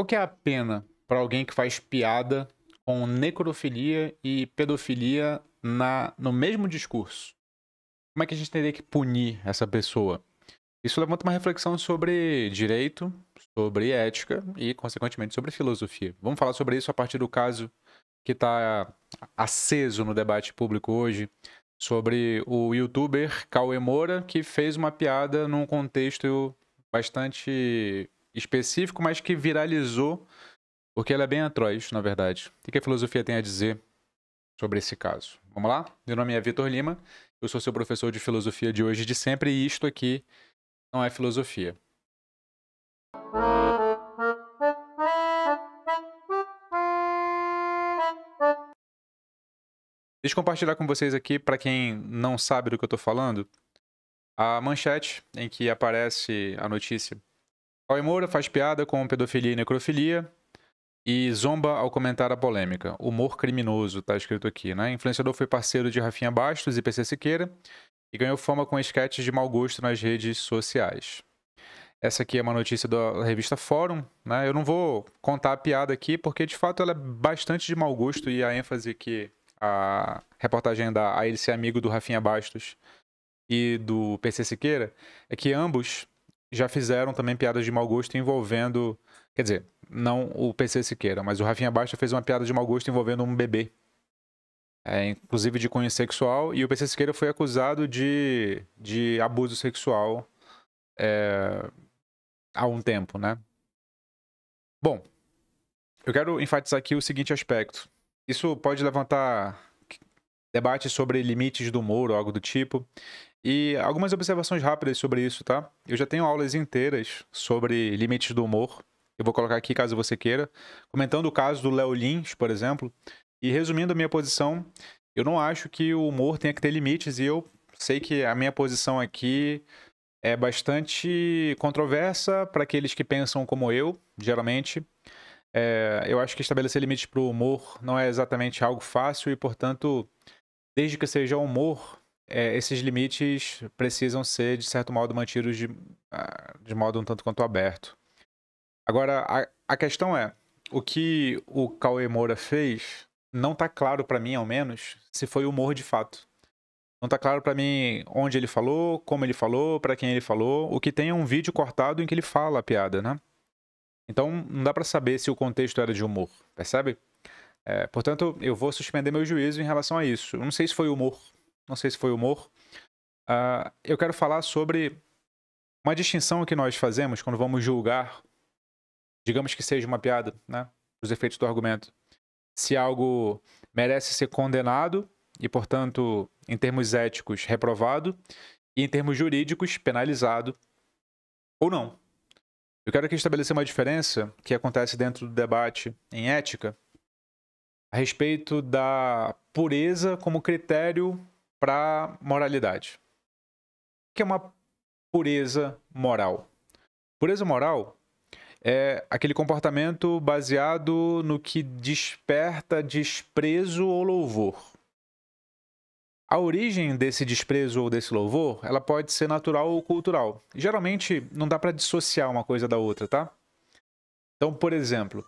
Qual que é a pena para alguém que faz piada com necrofilia e pedofilia na, no mesmo discurso? Como é que a gente teria que punir essa pessoa? Isso levanta uma reflexão sobre direito, sobre ética e, consequentemente, sobre filosofia. Vamos falar sobre isso a partir do caso que está aceso no debate público hoje, sobre o youtuber Cauê Moura, que fez uma piada num contexto bastante específico, mas que viralizou, porque ela é bem atroz, na verdade. O que a filosofia tem a dizer sobre esse caso? Vamos lá? Meu nome é Vitor Lima, eu sou seu professor de filosofia de hoje e de sempre, e isto aqui não é filosofia. Deixa eu compartilhar com vocês aqui, para quem não sabe do que eu estou falando, a manchete em que aparece a notícia Cauê Moura faz piada com pedofilia e necrofilia e zomba ao comentar a polêmica. Humor criminoso, tá escrito aqui, né? Influenciador foi parceiro de Rafinha Bastos e PC Siqueira e ganhou fama com esquetes de mau gosto nas redes sociais. Essa aqui é uma notícia da revista Fórum, né? Eu não vou contar a piada aqui porque de fato ela é bastante de mau gosto e a ênfase que a reportagem dá a ele ser amigo do Rafinha Bastos e do PC Siqueira é que ambos já fizeram também piadas de mau gosto envolvendo. Quer dizer, não o PC Siqueira, mas o Rafinha Baixa fez uma piada de mau gosto envolvendo um bebê. É, inclusive de cunho sexual, e o PC Siqueira foi acusado de, de abuso sexual é, há um tempo, né? Bom, eu quero enfatizar aqui o seguinte aspecto. Isso pode levantar debates sobre limites do humor ou algo do tipo. E algumas observações rápidas sobre isso, tá? Eu já tenho aulas inteiras sobre limites do humor. Eu vou colocar aqui caso você queira. Comentando o caso do Léo Lins, por exemplo. E resumindo a minha posição, eu não acho que o humor tenha que ter limites. E eu sei que a minha posição aqui é bastante controversa para aqueles que pensam como eu, geralmente. É, eu acho que estabelecer limites para o humor não é exatamente algo fácil e, portanto, desde que seja humor, é, esses limites precisam ser, de certo modo, mantidos de, ah, de modo um tanto quanto aberto. Agora, a, a questão é, o que o Cauê Moura fez, não está claro para mim, ao menos, se foi humor de fato. Não está claro para mim onde ele falou, como ele falou, para quem ele falou. O que tem é um vídeo cortado em que ele fala a piada, né? Então não dá para saber se o contexto era de humor, percebe? É, portanto, eu vou suspender meu juízo em relação a isso. Eu não sei se foi humor, não sei se foi humor. Uh, eu quero falar sobre uma distinção que nós fazemos quando vamos julgar, digamos que seja uma piada, né? Os efeitos do argumento. Se algo merece ser condenado e, portanto, em termos éticos, reprovado, e em termos jurídicos, penalizado ou não. Eu quero aqui estabelecer uma diferença que acontece dentro do debate em ética a respeito da pureza como critério para moralidade, que é uma pureza moral. Pureza moral é aquele comportamento baseado no que desperta desprezo ou louvor. A origem desse desprezo ou desse louvor, ela pode ser natural ou cultural. Geralmente não dá para dissociar uma coisa da outra, tá? Então, por exemplo,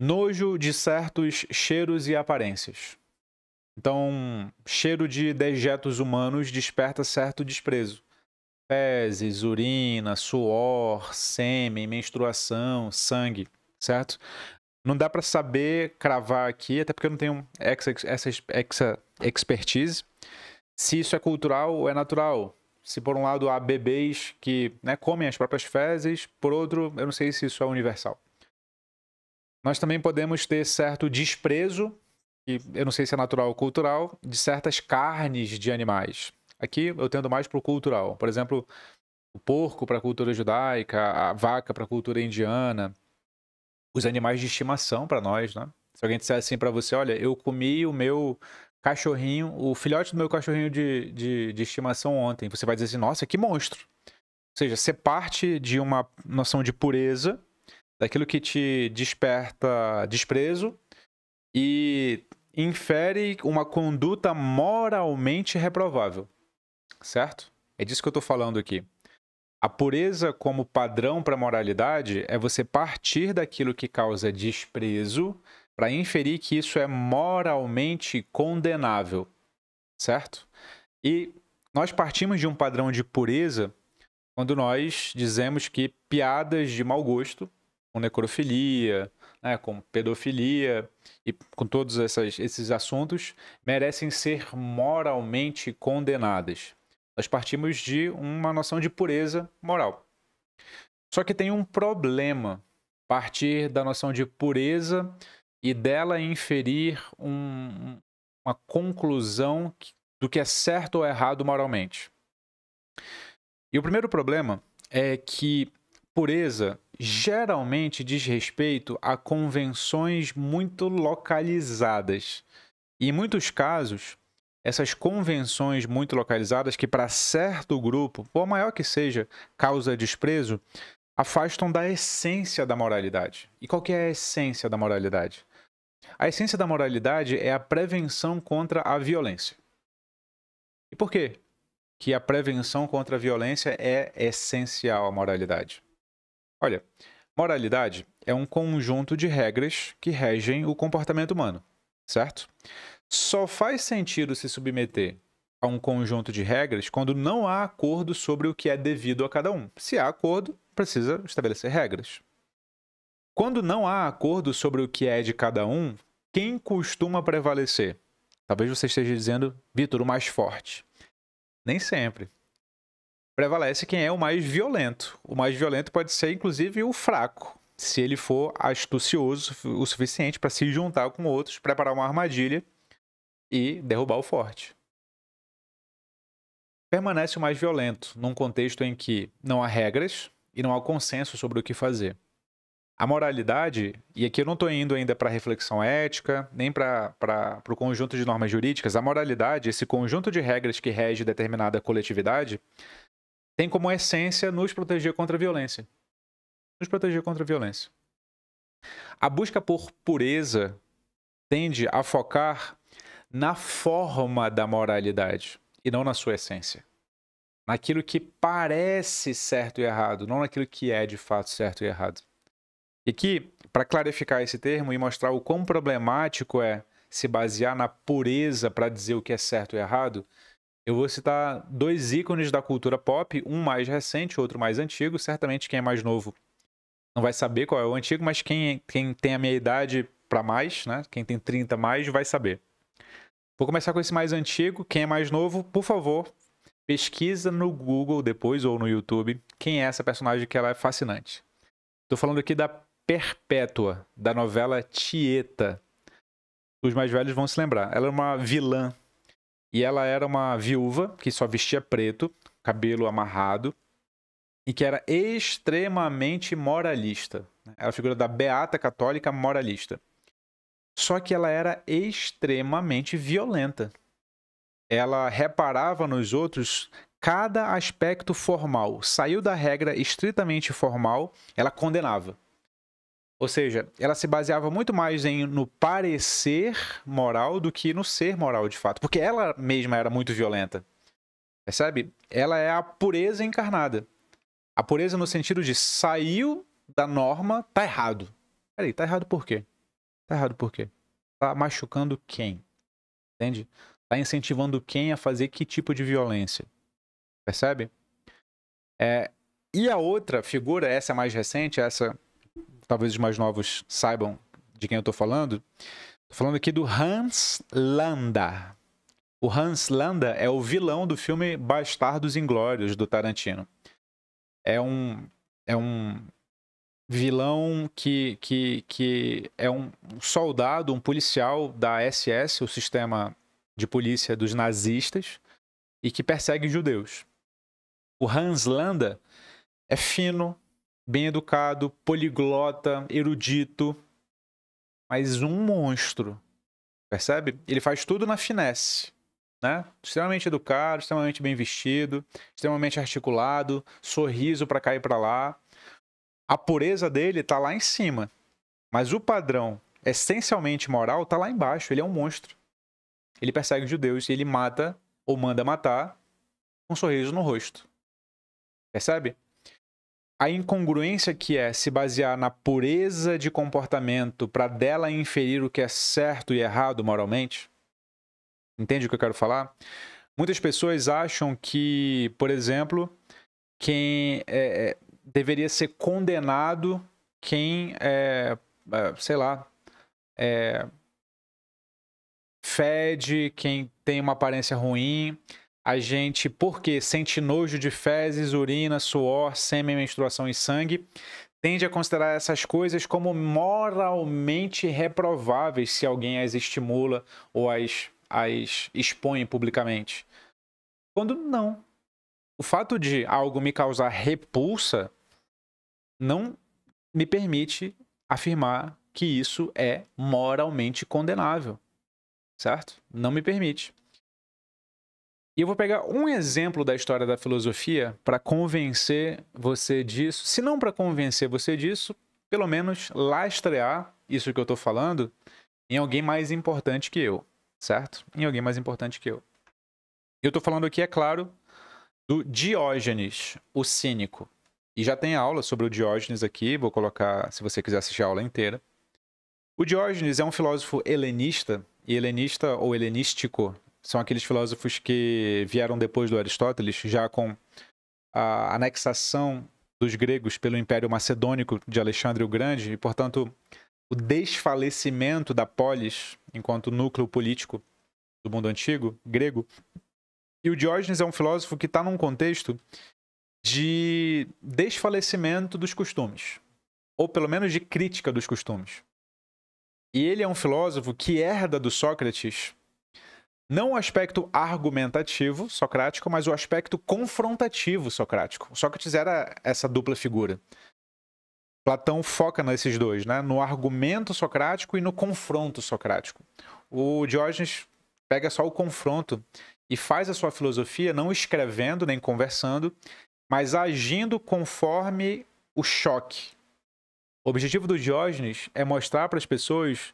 nojo de certos cheiros e aparências. Então, cheiro de dejetos humanos desperta certo desprezo. Fezes, urina, suor, sêmen, menstruação, sangue, certo? Não dá para saber cravar aqui, até porque eu não tenho essa, expertise, se isso é cultural ou é natural. Se por um lado há bebês que né, comem as próprias fezes, por outro, eu não sei se isso é universal. Nós também podemos ter certo desprezo que eu não sei se é natural ou cultural, de certas carnes de animais. Aqui eu tendo mais para o cultural. Por exemplo, o porco para a cultura judaica, a vaca para a cultura indiana, os animais de estimação para nós, né? Se alguém disser assim para você, olha, eu comi o meu cachorrinho, o filhote do meu cachorrinho de, de, de estimação ontem, você vai dizer assim, nossa, que monstro. Ou seja, ser parte de uma noção de pureza, daquilo que te desperta desprezo, e infere uma conduta moralmente reprovável. Certo? É disso que eu estou falando aqui. A pureza como padrão para a moralidade é você partir daquilo que causa desprezo para inferir que isso é moralmente condenável, certo? E nós partimos de um padrão de pureza quando nós dizemos que piadas de mau gosto, como necrofilia, né, como pedofilia e com todos essas, esses assuntos, merecem ser moralmente condenadas. Nós partimos de uma noção de pureza moral. Só que tem um problema partir da noção de pureza e dela inferir um, uma conclusão do que é certo ou errado moralmente. E o primeiro problema é que pureza geralmente diz respeito a convenções muito localizadas. E em muitos casos, essas convenções muito localizadas, que para certo grupo, por maior que seja, causa desprezo, afastam da essência da moralidade. E qual que é a essência da moralidade? A essência da moralidade é a prevenção contra a violência. E por quê? Que a prevenção contra a violência é essencial à moralidade. Olha, moralidade é um conjunto de regras que regem o comportamento humano, certo? Só faz sentido se submeter a um conjunto de regras quando não há acordo sobre o que é devido a cada um. Se há acordo, precisa estabelecer regras. Quando não há acordo sobre o que é de cada um, quem costuma prevalecer? Talvez você esteja dizendo, Vitor, o mais forte. Nem sempre prevalece quem é o mais violento. O mais violento pode ser, inclusive, o fraco, se ele for astucioso o suficiente para se juntar com outros, preparar uma armadilha e derrubar o forte. Permanece o mais violento, num contexto em que não há regras e não há consenso sobre o que fazer. A moralidade, e aqui eu não estou indo ainda para reflexão ética, nem para o conjunto de normas jurídicas, a moralidade, esse conjunto de regras que rege determinada coletividade, tem como essência nos proteger contra a violência. Nos proteger contra a violência. A busca por pureza tende a focar na forma da moralidade e não na sua essência. Naquilo que parece certo e errado, não naquilo que é de fato certo e errado. E aqui, para clarificar esse termo e mostrar o quão problemático é se basear na pureza para dizer o que é certo e errado, eu vou citar dois ícones da cultura pop, um mais recente, outro mais antigo. Certamente quem é mais novo não vai saber qual é o antigo, mas quem, quem tem a minha idade para mais, né? Quem tem 30 mais vai saber. Vou começar com esse mais antigo. Quem é mais novo, por favor, pesquisa no Google depois ou no YouTube quem é essa personagem que ela é fascinante. Estou falando aqui da Perpétua, da novela Tieta. Os mais velhos vão se lembrar. Ela é uma vilã e ela era uma viúva que só vestia preto, cabelo amarrado, e que era extremamente moralista. Né? Era a figura da beata católica moralista. Só que ela era extremamente violenta. Ela reparava nos outros cada aspecto formal. Saiu da regra estritamente formal, ela condenava. Ou seja, ela se baseava muito mais em, no parecer moral do que no ser moral de fato. Porque ela mesma era muito violenta. Percebe? Ela é a pureza encarnada. A pureza no sentido de saiu da norma, tá errado. Peraí, tá errado por quê? Tá errado por quê? Tá machucando quem? Entende? Tá incentivando quem a fazer que tipo de violência? Percebe? É, e a outra figura, essa mais recente, essa talvez os mais novos saibam de quem eu estou falando. Estou falando aqui do Hans Landa. O Hans Landa é o vilão do filme Bastardos Inglórios, do Tarantino. É um, é um vilão que, que, que é um soldado, um policial da SS, o sistema de polícia dos nazistas, e que persegue judeus. O Hans Landa é fino, bem educado, poliglota, erudito, mas um monstro. Percebe? Ele faz tudo na finesse. Né? Extremamente educado, extremamente bem vestido, extremamente articulado, sorriso para cair para lá. A pureza dele tá lá em cima, mas o padrão essencialmente moral tá lá embaixo. Ele é um monstro. Ele persegue os judeus e ele mata ou manda matar com um sorriso no rosto. Percebe? a incongruência que é se basear na pureza de comportamento para dela inferir o que é certo e errado moralmente? Entende o que eu quero falar? Muitas pessoas acham que, por exemplo, quem é, é deveria ser condenado quem é, é, sei lá, é, fede, quem tem uma aparência ruim, a gente, porque sente nojo de fezes, urina, suor, sêmen, menstruação e sangue, tende a considerar essas coisas como moralmente reprováveis se alguém as estimula ou as, as expõe publicamente. Quando não. O fato de algo me causar repulsa não me permite afirmar que isso é moralmente condenável. Certo? Não me permite. E eu vou pegar um exemplo da história da filosofia para convencer você disso, se não para convencer você disso, pelo menos lastrear isso que eu estou falando em alguém mais importante que eu, certo? Em alguém mais importante que eu. Eu estou falando aqui, é claro, do Diógenes, o cínico. E já tem aula sobre o Diógenes aqui, vou colocar se você quiser assistir a aula inteira. O Diógenes é um filósofo helenista, e helenista ou helenístico são aqueles filósofos que vieram depois do Aristóteles, já com a anexação dos gregos pelo Império Macedônico de Alexandre o Grande, e, portanto, o desfalecimento da polis enquanto núcleo político do mundo antigo, grego. E o Diógenes é um filósofo que está num contexto de desfalecimento dos costumes, ou pelo menos de crítica dos costumes. E ele é um filósofo que herda do Sócrates não o aspecto argumentativo socrático, mas o aspecto confrontativo socrático. Sócrates era essa dupla figura. Platão foca nesses dois, né? no argumento socrático e no confronto socrático. O Diógenes pega só o confronto e faz a sua filosofia não escrevendo nem conversando, mas agindo conforme o choque. O objetivo do Diógenes é mostrar para as pessoas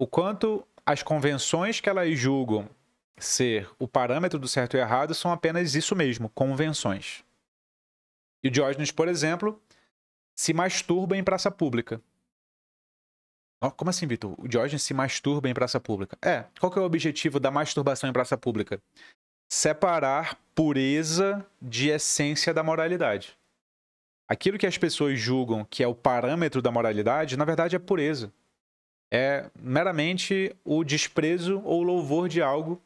o quanto as convenções que elas julgam ser o parâmetro do certo e errado são apenas isso mesmo, convenções. E o Diógenes, por exemplo, se masturba em praça pública. Como assim, Vitor? O Diógenes se masturba em praça pública. É, qual que é o objetivo da masturbação em praça pública? Separar pureza de essência da moralidade. Aquilo que as pessoas julgam que é o parâmetro da moralidade, na verdade é pureza. É meramente o desprezo ou louvor de algo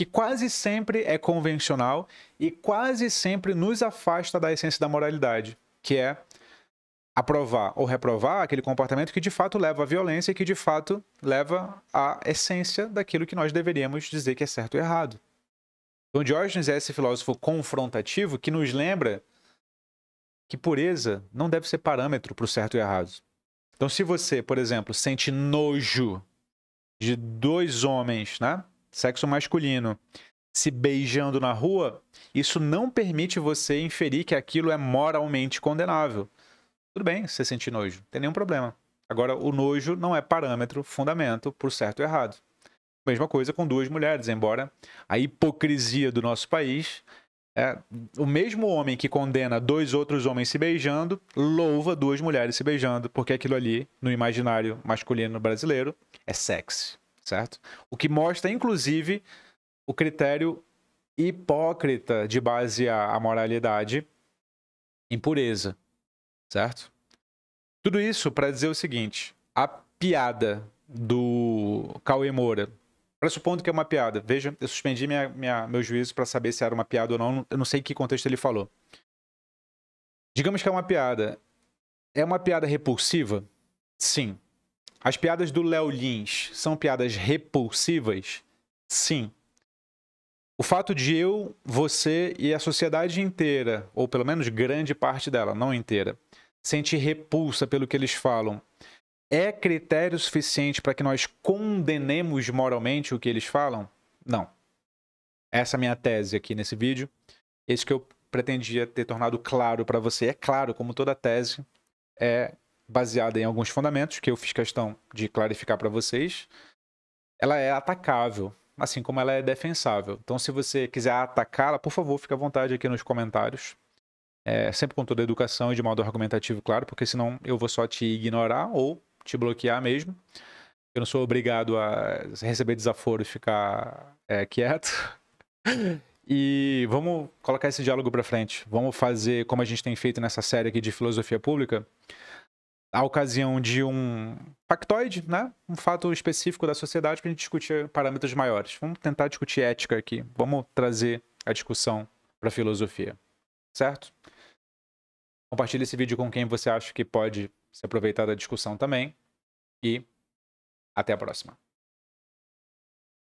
que quase sempre é convencional e quase sempre nos afasta da essência da moralidade, que é aprovar ou reprovar aquele comportamento que de fato leva à violência e que de fato leva à essência daquilo que nós deveríamos dizer que é certo e errado. Então, Diógenes é esse filósofo confrontativo que nos lembra que pureza não deve ser parâmetro para o certo e errado. Então, se você, por exemplo, sente nojo de dois homens, né? sexo masculino, se beijando na rua, isso não permite você inferir que aquilo é moralmente condenável. Tudo bem você sentir nojo, não tem nenhum problema. Agora, o nojo não é parâmetro, fundamento por certo e errado. Mesma coisa com duas mulheres, embora a hipocrisia do nosso país é o mesmo homem que condena dois outros homens se beijando, louva duas mulheres se beijando, porque aquilo ali, no imaginário masculino brasileiro, é sexy certo? O que mostra, inclusive, o critério hipócrita de base à, moralidade em pureza, certo? Tudo isso para dizer o seguinte: a piada do Cauê Moura, pressupondo que é uma piada, veja, eu suspendi minha, minha, meu juízo para saber se era uma piada ou não, eu não sei em que contexto ele falou. Digamos que é uma piada. É uma piada repulsiva? Sim. As piadas do Léo Lins são piadas repulsivas? Sim. O fato de eu, você e a sociedade inteira, ou pelo menos grande parte dela, não inteira, sentir repulsa pelo que eles falam, é critério suficiente para que nós condenemos moralmente o que eles falam? Não. Essa é a minha tese aqui nesse vídeo. Esse que eu pretendia ter tornado claro para você. É claro, como toda tese, é baseada em alguns fundamentos que eu fiz questão de clarificar para vocês, ela é atacável, assim como ela é defensável. Então, se você quiser atacá-la, por favor, fique à vontade aqui nos comentários. É, sempre com toda a educação e de modo argumentativo, claro, porque senão eu vou só te ignorar ou te bloquear mesmo. Eu não sou obrigado a receber desaforo e ficar é, quieto. E vamos colocar esse diálogo para frente. Vamos fazer como a gente tem feito nessa série aqui de filosofia pública a ocasião de um factoide, né? Um fato específico da sociedade para a gente discutir parâmetros maiores. Vamos tentar discutir ética aqui. Vamos trazer a discussão para a filosofia, certo? Compartilhe esse vídeo com quem você acha que pode se aproveitar da discussão também. E até a próxima.